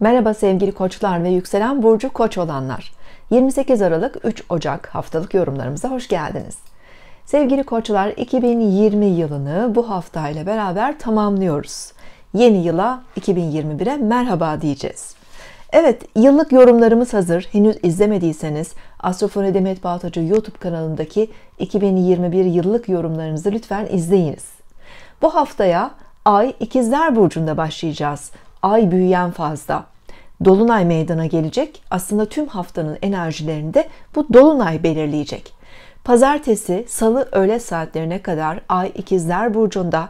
Merhaba sevgili koçlar ve yükselen burcu koç olanlar. 28 Aralık 3 Ocak haftalık yorumlarımıza hoş geldiniz. Sevgili koçlar 2020 yılını bu haftayla beraber tamamlıyoruz. Yeni yıla 2021'e merhaba diyeceğiz. Evet, yıllık yorumlarımız hazır. Henüz izlemediyseniz Astrofone Demet Baltacı YouTube kanalındaki 2021 yıllık Yorumlarınızı lütfen izleyiniz. Bu haftaya Ay İkizler Burcu'nda başlayacağız ay büyüyen fazda, Dolunay meydana gelecek. Aslında tüm haftanın enerjilerini de bu dolunay belirleyecek. Pazartesi, salı öğle saatlerine kadar ay ikizler burcunda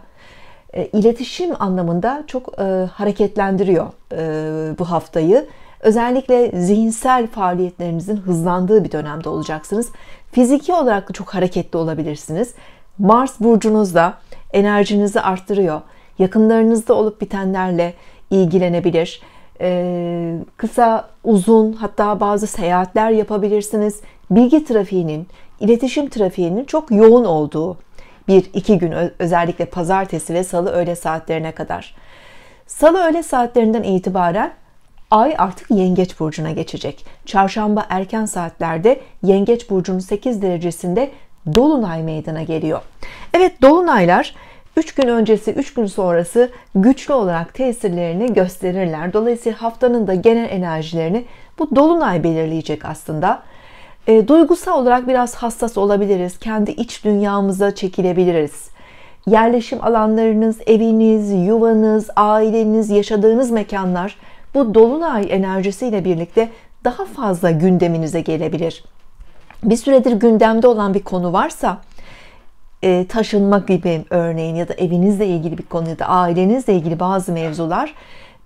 e, iletişim anlamında çok e, hareketlendiriyor e, bu haftayı. Özellikle zihinsel faaliyetlerinizin hızlandığı bir dönemde olacaksınız. Fiziki olarak da çok hareketli olabilirsiniz. Mars burcunuzda enerjinizi arttırıyor. Yakınlarınızda olup bitenlerle, ilgilenebilir. Ee, kısa, uzun hatta bazı seyahatler yapabilirsiniz. Bilgi trafiğinin, iletişim trafiğinin çok yoğun olduğu bir iki gün özellikle pazartesi ve salı öğle saatlerine kadar. Salı öğle saatlerinden itibaren Ay artık Yengeç burcuna geçecek. Çarşamba erken saatlerde Yengeç burcunun 8 derecesinde dolunay meydana geliyor. Evet dolunaylar 3 gün öncesi 3 gün sonrası güçlü olarak tesirlerini gösterirler. Dolayısıyla haftanın da genel enerjilerini bu dolunay belirleyecek aslında. E, duygusal olarak biraz hassas olabiliriz. Kendi iç dünyamıza çekilebiliriz. Yerleşim alanlarınız, eviniz, yuvanız, aileniz, yaşadığınız mekanlar bu dolunay enerjisiyle birlikte daha fazla gündeminize gelebilir. Bir süredir gündemde olan bir konu varsa Taşınmak e, taşınma gibi örneğin ya da evinizle ilgili bir konu ya da ailenizle ilgili bazı mevzular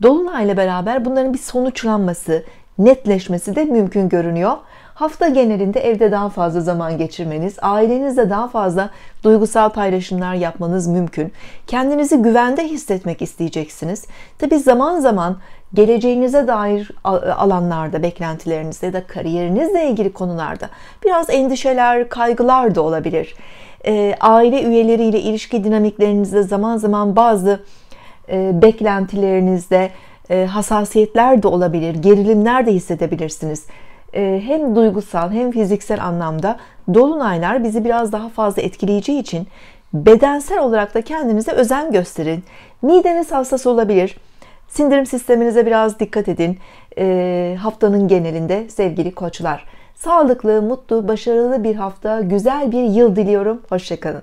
dolunayla beraber bunların bir sonuçlanması, netleşmesi de mümkün görünüyor. Hafta genelinde evde daha fazla zaman geçirmeniz, ailenizle daha fazla duygusal paylaşımlar yapmanız mümkün. Kendinizi güvende hissetmek isteyeceksiniz. Tabi zaman zaman geleceğinize dair alanlarda beklentilerinizde ya da kariyerinizle ilgili konularda biraz endişeler, kaygılar da olabilir e, aile üyeleriyle ilişki dinamiklerinizde zaman zaman bazı e, beklentilerinizde e, hassasiyetler de olabilir, gerilimler de hissedebilirsiniz. E, hem duygusal hem fiziksel anlamda dolunaylar bizi biraz daha fazla etkileyeceği için bedensel olarak da kendinize özen gösterin. Mideniz hassas olabilir. Sindirim sisteminize biraz dikkat edin. E, haftanın genelinde sevgili koçlar. Sağlıklı, mutlu, başarılı bir hafta, güzel bir yıl diliyorum. Hoşçakalın.